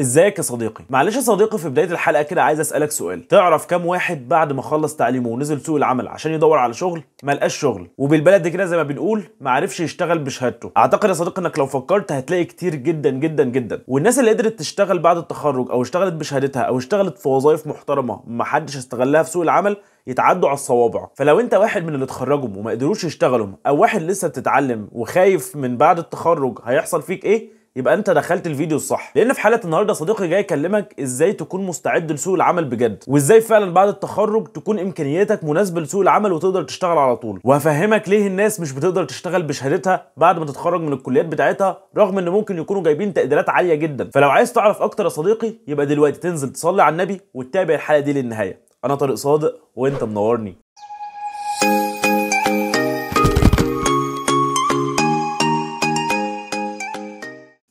ازيك يا صديقي معلش يا صديقي في بدايه الحلقه كده عايز اسالك سؤال تعرف كام واحد بعد ما خلص تعليمه ونزل سوق العمل عشان يدور على شغل ما لقاش شغل وبالبلد كده زي ما بنقول ما عرفش يشتغل بشهادته اعتقد يا صديقي انك لو فكرت هتلاقي كتير جدا جدا جدا والناس اللي قدرت تشتغل بعد التخرج او اشتغلت بشهادتها او اشتغلت في وظائف محترمه ما حدش استغلها في سوق العمل يتعدوا على الصوابع فلو انت واحد من اللي اتخرجوا وما قدروش يشتغلوا او واحد لسه بتتعلم وخايف من بعد التخرج هيحصل فيك ايه يبقى انت دخلت الفيديو الصح لان في حلقه النهارده صديقي جاي يكلمك ازاي تكون مستعد لسوق العمل بجد وازاي فعلا بعد التخرج تكون امكانياتك مناسبه لسوق العمل وتقدر تشتغل على طول وهفهمك ليه الناس مش بتقدر تشتغل بشهادتها بعد ما تتخرج من الكليات بتاعتها رغم ان ممكن يكونوا جايبين تقديرات عاليه جدا فلو عايز تعرف اكتر يا صديقي يبقى دلوقتي تنزل تصلي على النبي وتتابع الحلقه دي للنهايه انا طارق صادق وانت منورني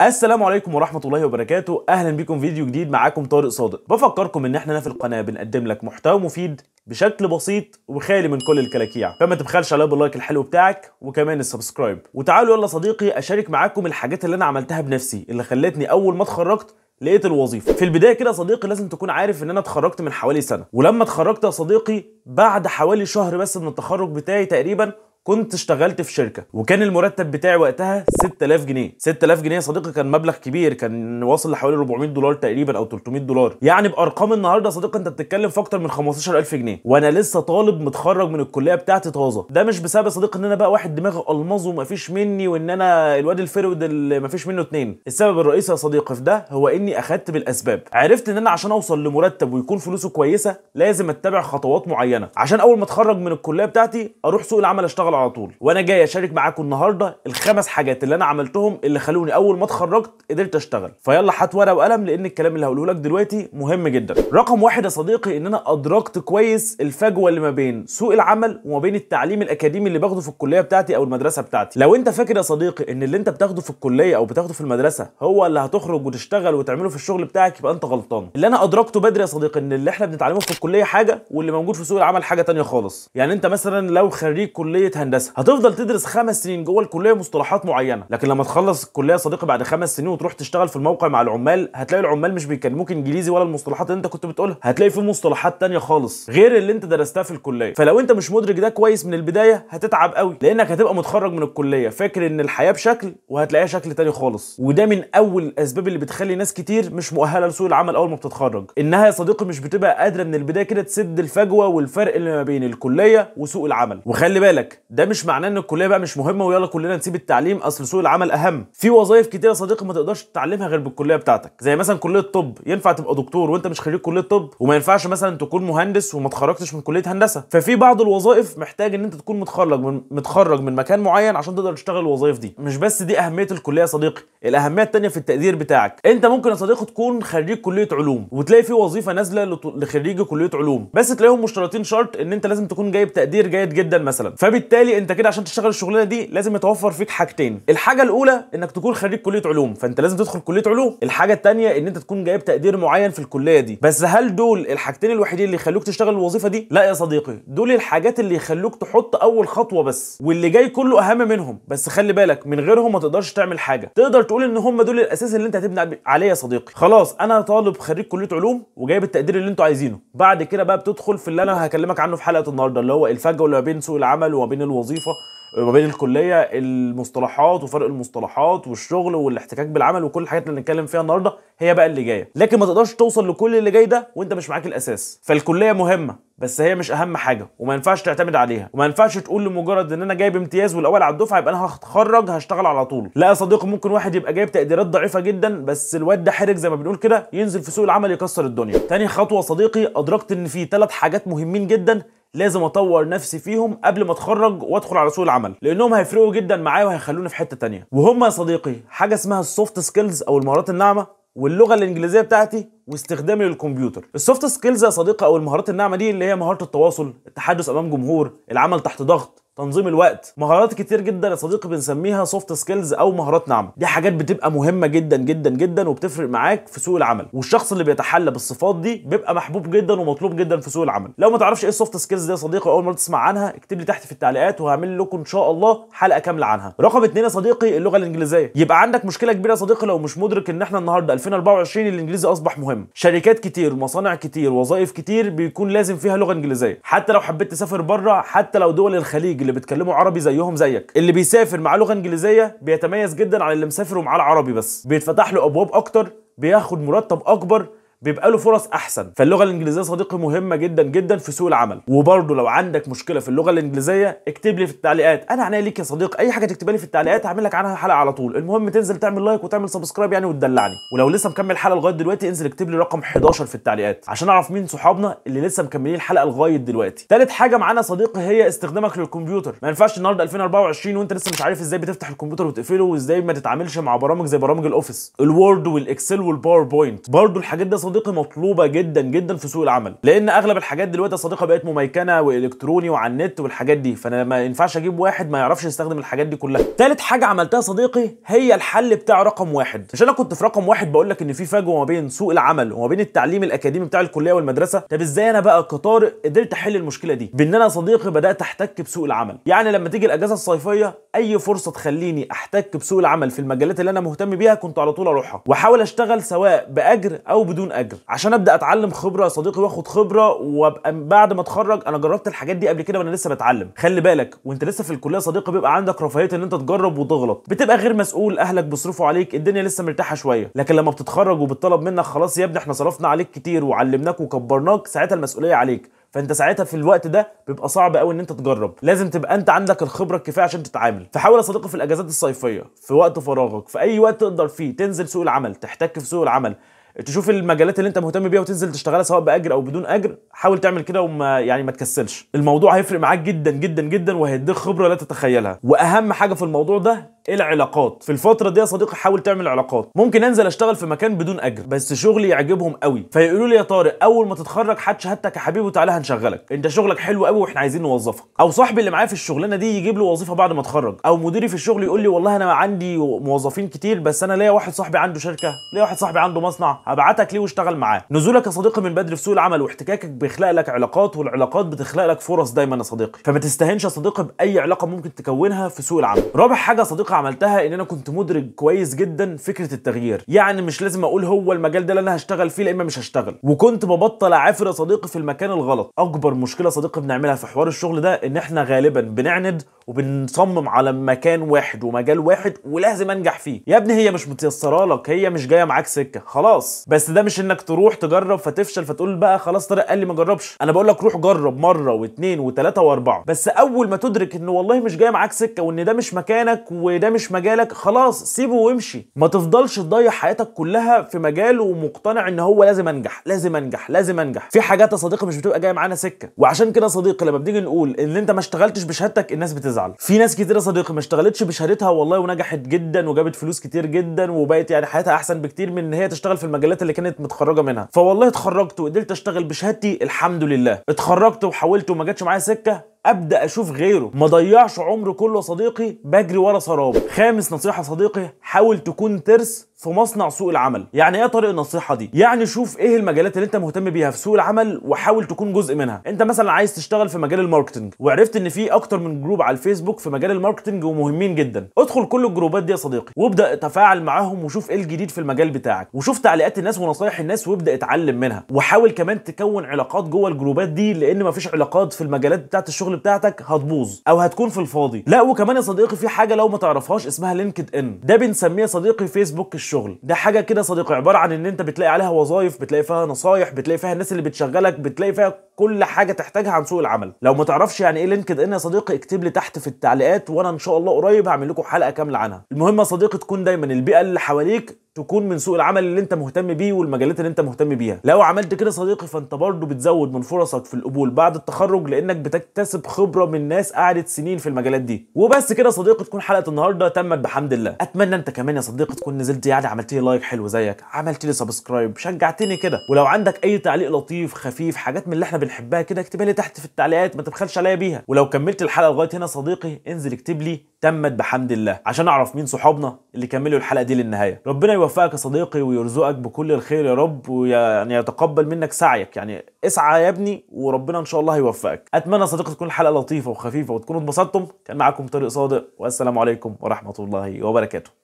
السلام عليكم ورحمة الله وبركاته أهلا بكم فيديو جديد معاكم طارق صادق بفكركم إن احنا في القناة بنقدم لك محتوى مفيد بشكل بسيط وخالي من كل الكلاكيع فما تبخلش عليا باللايك الحلو بتاعك وكمان السبسكرايب وتعالوا يلا صديقي أشارك معاكم الحاجات اللي أنا عملتها بنفسي اللي خلتني أول ما اتخرجت لقيت الوظيفه في البدايه كده صديقي لازم تكون عارف ان انا اتخرجت من حوالي سنه ولما اتخرجت يا صديقي بعد حوالي شهر بس من التخرج بتاعي تقريبا كنت اشتغلت في شركه وكان المرتب بتاعي وقتها 6000 جنيه 6000 جنيه يا صديقي كان مبلغ كبير كان واصل لحوالي 400 دولار تقريبا او 300 دولار يعني بارقام النهارده يا صديقي انت بتتكلم في اكتر من 15000 جنيه وانا لسه طالب متخرج من الكليه بتاعتي طازه ده مش بسبب يا صديقي ان انا بقى واحد دماغه المظ ومفيش مني وان انا الواد الفرود اللي مفيش منه اتنين السبب الرئيسي يا صديقي في ده هو اني اخدت بالاسباب عرفت ان انا عشان اوصل لمرتب ويكون فلوسه كويسه لازم اتبع خطوات معينه عشان اول ما اتخرج من الكليه بتاعتي اروح سوق العمل اشتغل اشتغل على طول وانا جاي اشارك معاكم النهارده الخمس حاجات اللي انا عملتهم اللي خلوني اول ما اتخرجت قدرت اشتغل فيلا هات ورقه وقلم لان الكلام اللي هقوله لك دلوقتي مهم جدا رقم واحد يا صديقي ان انا ادركت كويس الفجوه اللي ما بين سوق العمل وما بين التعليم الاكاديمي اللي باخده في الكليه بتاعتي او المدرسه بتاعتي لو انت فاكر يا صديقي ان اللي انت بتاخده في الكليه او بتاخده في المدرسه هو اللي هتخرج وتشتغل وتعمله في الشغل بتاعك يبقى انت غلطان اللي انا ادركته بدري يا صديقي ان اللي احنا بنتعلمه في الكليه حاجه واللي موجود في سوق العمل حاجه ثانيه خالص يعني انت مثلا لو خريج كليه هندسه هتفضل تدرس خمس سنين جوه الكليه مصطلحات معينه لكن لما تخلص الكليه يا صديقي بعد خمس سنين وتروح تشتغل في الموقع مع العمال هتلاقي العمال مش بيكلموك انجليزي ولا المصطلحات اللي انت كنت بتقولها هتلاقي في مصطلحات تانية خالص غير اللي انت درستها في الكليه فلو انت مش مدرك ده كويس من البدايه هتتعب قوي لانك هتبقى متخرج من الكليه فاكر ان الحياه بشكل وهتلاقيها شكل تاني خالص وده من اول الاسباب اللي بتخلي ناس كتير مش مؤهله لسوق العمل اول ما بتتخرج انها يا صديقي مش بتبقى قادره من البدايه كده تسد الفجوه والفرق اللي ما بين الكليه وسوق العمل وخلي بالك ده مش معناه ان الكليه بقى مش مهمه ويلا كلنا نسيب التعليم اصل سوق العمل اهم في وظائف كتيره صديقي ما تقدرش تتعلمها غير بالكليه بتاعتك زي مثلا كليه طب ينفع تبقى دكتور وانت مش خريج كليه طب وما ينفعش مثلا تكون مهندس وما تخرجتش من كليه هندسه ففي بعض الوظائف محتاج ان انت تكون متخرج من متخرج من مكان معين عشان تقدر تشتغل الوظائف دي مش بس دي اهميه الكليه يا صديقي الاهميه الثانيه في التقدير بتاعك انت ممكن يا صديقي تكون خريج كليه علوم وتلاقي في وظيفه نازله لخريج كليه علوم بس تلاقيهم مشترطين شرط ان انت لازم تكون جايب تقدير جيد جدا مثلا فبالتالي فبالتالي انت كده عشان تشتغل الشغلانه دي لازم يتوفر فيك حاجتين الحاجه الاولى انك تكون خريج كليه علوم فانت لازم تدخل كليه علوم الحاجه الثانيه ان انت تكون جايب تقدير معين في الكليه دي بس هل دول الحاجتين الوحيدين اللي يخلوك تشتغل الوظيفه دي لا يا صديقي دول الحاجات اللي يخلوك تحط اول خطوه بس واللي جاي كله اهم منهم بس خلي بالك من غيرهم ما تقدرش تعمل حاجه تقدر تقول ان هم دول الاساس اللي انت هتبني عليه يا صديقي خلاص انا طالب خريج كليه علوم وجايب التقدير اللي انتوا عايزينه بعد كده بقى بتدخل في اللي انا هكلمك عنه في حلقه النهارده اللي هو الفجوه اللي ما بين سوق العمل وما بين الوظيفه آه، ما بين الكليه المصطلحات وفرق المصطلحات والشغل والاحتكاك بالعمل وكل الحاجات اللي هنتكلم فيها النهارده هي بقى اللي جايه لكن ما تقدرش توصل لكل اللي جاي ده وانت مش معاك الاساس فالكليه مهمه بس هي مش اهم حاجه وما ينفعش تعتمد عليها وما ينفعش تقول لمجرد ان انا جايب امتياز والاول على الدفعه يبقى انا هتخرج هشتغل على طول لا يا صديقي ممكن واحد يبقى جايب تقديرات ضعيفه جدا بس الواد ده حرج زي ما بنقول كده ينزل في سوق العمل يكسر الدنيا تاني خطوه صديقي ادركت ان في ثلاث حاجات مهمين جدا لازم اطور نفسي فيهم قبل ما اتخرج وادخل على سوق العمل لانهم هيفرقوا جدا معايا وهيخلوني في حته تانية وهم يا صديقي حاجه اسمها السوفت سكيلز او المهارات الناعمه واللغه الانجليزيه بتاعتي واستخدامي للكمبيوتر السوفت سكيلز يا صديقي او المهارات الناعمه دي اللي هي مهاره التواصل التحدث امام جمهور العمل تحت ضغط تنظيم الوقت مهارات كتير جدا يا صديقي بنسميها سوفت سكيلز او مهارات ناعمه دي حاجات بتبقى مهمه جدا جدا جدا وبتفرق معاك في سوق العمل والشخص اللي بيتحلى بالصفات دي بيبقى محبوب جدا ومطلوب جدا في سوق العمل لو ما تعرفش ايه السوفت سكيلز دي يا صديقي اول مره تسمع عنها اكتب لي تحت في التعليقات وهعمل لكم ان شاء الله حلقه كامله عنها رقم اتنين يا صديقي اللغه الانجليزيه يبقى عندك مشكله كبيره يا صديقي لو مش مدرك ان احنا النهارده 2024 الانجليزي اصبح مهم شركات كتير مصانع كتير وظائف كتير بيكون لازم فيها لغه انجليزيه حتى لو حبيت تسافر بره حتى لو دول الخليج اللي بيتكلموا عربي زيهم زيك اللي بيسافر مع لغه انجليزيه بيتميز جدا عن اللي مسافر ومعاه العربي بس بيتفتح له ابواب اكتر بياخد مرتب اكبر بيبقى له فرص احسن فاللغه الانجليزيه صديقي مهمه جدا جدا في سوق العمل وبرضه لو عندك مشكله في اللغه الانجليزيه اكتب لي في التعليقات انا عينيا ليك يا صديق اي حاجه تكتبها لي في التعليقات هعمل لك عنها حلقه على طول المهم تنزل تعمل لايك وتعمل سبسكرايب يعني وتدلعني ولو لسه مكمل الحلقه لغايه دلوقتي انزل اكتب لي رقم 11 في التعليقات عشان اعرف مين صحابنا اللي لسه مكملين الحلقه لغايه دلوقتي ثالث حاجه معانا صديقي هي استخدامك للكمبيوتر ما ينفعش النهارده 2024 وانت لسه مش عارف ازاي بتفتح الكمبيوتر وتقفله وازاي ما تتعاملش مع برامج زي برامج الاوفيس الوورد والاكسل والباوربوينت برضه الحاجات دي صديقي مطلوبه جدا جدا في سوق العمل لان اغلب الحاجات دلوقتي يا صديقي بقت مميكنه والكتروني وعلى النت والحاجات دي فانا ما ينفعش اجيب واحد ما يعرفش يستخدم الحاجات دي كلها ثالث حاجه عملتها صديقي هي الحل بتاع رقم واحد عشان انا كنت في رقم واحد بقول لك ان في فجوه ما بين سوق العمل وما بين التعليم الاكاديمي بتاع الكليه والمدرسه طب ازاي انا بقى كطارق قدرت احل المشكله دي بان انا صديقي بدات احتك بسوق العمل يعني لما تيجي الاجازه الصيفيه اي فرصه تخليني احتك بسوق العمل في المجالات اللي انا مهتم بيها كنت على طول اروحها واحاول اشتغل سواء باجر او بدون اجر عشان ابدا اتعلم خبره يا صديقي واخد خبره وابقى بعد ما اتخرج انا جربت الحاجات دي قبل كده وانا لسه بتعلم خلي بالك وانت لسه في الكليه صديقي بيبقى عندك رفاهيه ان انت تجرب وتغلط بتبقى غير مسؤول اهلك بيصرفوا عليك الدنيا لسه مرتاحه شويه لكن لما بتتخرج وبتطلب منك خلاص يا ابني احنا صرفنا عليك كتير وعلمناك وكبرناك ساعتها المسؤوليه عليك فانت ساعتها في الوقت ده بيبقى صعب قوي ان انت تجرب لازم تبقى انت عندك الخبره الكفايه عشان تتعامل فحاول يا صديقي في الاجازات الصيفيه في وقت فراغك في اي وقت تقدر فيه تنزل سوق العمل تحتك في سوق العمل تشوف المجالات اللي انت مهتم بيها وتنزل تشتغلها سواء باجر او بدون اجر حاول تعمل كده وما يعني ما تكسلش الموضوع هيفرق معاك جدا جدا جدا وهيديك خبره لا تتخيلها واهم حاجه في الموضوع ده إيه العلاقات في الفتره دي يا صديقي حاول تعمل علاقات ممكن انزل اشتغل في مكان بدون اجر بس شغلي يعجبهم قوي فيقولوا لي يا طارق اول ما تتخرج هات شهادتك يا حبيبي وتعالى هنشغلك انت شغلك حلو قوي واحنا عايزين نوظفك او صاحبي اللي معايا في الشغلانه دي يجيب له وظيفه بعد ما اتخرج او مديري في الشغل يقول لي والله انا عندي موظفين كتير بس انا ليا واحد صاحبي عنده شركه ليا واحد صاحبي عنده مصنع هبعتك ليه واشتغل معاه نزولك يا صديقي من بدري في سوق العمل واحتكاكك بيخلق لك علاقات والعلاقات بتخلق لك فرص دايما يا صديقي فما تستهنش يا صديقي باي علاقه ممكن تكونها في سوق العمل رابع حاجه يا صديقي السابقه عملتها ان انا كنت مدرك كويس جدا فكره التغيير يعني مش لازم اقول هو المجال ده اللي انا هشتغل فيه لا اما مش هشتغل وكنت ببطل اعافر صديقي في المكان الغلط اكبر مشكله صديقي بنعملها في حوار الشغل ده ان احنا غالبا بنعند وبنصمم على مكان واحد ومجال واحد ولازم انجح فيه يا ابني هي مش متيسره لك هي مش جايه معاك سكه خلاص بس ده مش انك تروح تجرب فتفشل فتقول بقى خلاص طارق قال لي ما جربش انا بقول لك روح جرب مره واثنين وثلاثه واربعه بس اول ما تدرك ان والله مش جايه معاك سكه وان ده مش مكانك وده مش مجالك خلاص سيبه وامشي ما تفضلش تضيع حياتك كلها في مجال ومقتنع ان هو لازم انجح لازم انجح لازم انجح في حاجات يا صديقي مش بتبقى جايه معانا سكه وعشان كده يا صديقي لما بنيجي نقول ان انت ما اشتغلتش بشهادتك الناس بتزعل ازعل في ناس كتير يا صديقي ما اشتغلتش بشهادتها والله ونجحت جدا وجابت فلوس كتير جدا وبقت يعني حياتها احسن بكتير من ان هي تشتغل في المجالات اللي كانت متخرجه منها فوالله اتخرجت وقدرت اشتغل بشهادتي الحمد لله اتخرجت وحاولت وما جاتش معايا سكه ابدا اشوف غيره ما ضيعش عمري كله صديقي بجري ورا سراب خامس نصيحه صديقي حاول تكون ترس في مصنع سوق العمل يعني ايه طريق النصيحه دي يعني شوف ايه المجالات اللي انت مهتم بيها في سوق العمل وحاول تكون جزء منها انت مثلا عايز تشتغل في مجال الماركتنج وعرفت ان في اكتر من جروب على الفيسبوك في مجال الماركتنج ومهمين جدا ادخل كل الجروبات دي يا صديقي وابدا تفاعل معاهم وشوف ايه الجديد في المجال بتاعك وشوف تعليقات الناس ونصايح الناس وابدا اتعلم منها وحاول كمان تكون علاقات جوه الجروبات دي لان مفيش علاقات في المجالات بتاعه الشغل الشغل بتاعتك هتبوظ او هتكون في الفاضي لا وكمان يا صديقي في حاجه لو ما تعرفهاش اسمها لينكد ان ده بنسميه صديقي فيسبوك الشغل ده حاجه كده صديقي عباره عن ان انت بتلاقي عليها وظائف بتلاقي فيها نصايح بتلاقي فيها الناس اللي بتشغلك بتلاقي فيها كل حاجه تحتاجها عن سوق العمل لو ما تعرفش يعني ايه لينكد ان يا صديقي اكتب لي تحت في التعليقات وانا ان شاء الله قريب هعمل لكم حلقه كامله عنها المهم يا صديقي تكون دايما البيئه اللي حواليك تكون من سوق العمل اللي انت مهتم بيه والمجالات اللي انت مهتم بيها لو عملت كده صديقي فانت برضه بتزود من فرصك في القبول بعد التخرج لانك بتكتسب خبره من ناس قعدت سنين في المجالات دي وبس كده صديقي تكون حلقه النهارده تمت بحمد الله اتمنى انت كمان يا صديقي تكون نزلت يعني عملت لي لايك حلو زيك عملت لي سبسكرايب شجعتني كده ولو عندك اي تعليق لطيف خفيف حاجات من اللي احنا بنحبها كده اكتبها لي تحت في التعليقات ما تبخلش عليا بيها ولو كملت الحلقه لغايه هنا صديقي انزل اكتب لي تمت بحمد الله عشان اعرف مين صحابنا اللي كملوا الحلقه دي للنهايه ربنا يوفقك يا صديقي ويرزقك بكل الخير يا رب ويعني يتقبل منك سعيك يعني اسعى يا ابني وربنا ان شاء الله يوفقك اتمنى صديقي تكون الحلقه لطيفه وخفيفه وتكونوا اتبسطتم كان معاكم طارق صادق والسلام عليكم ورحمه الله وبركاته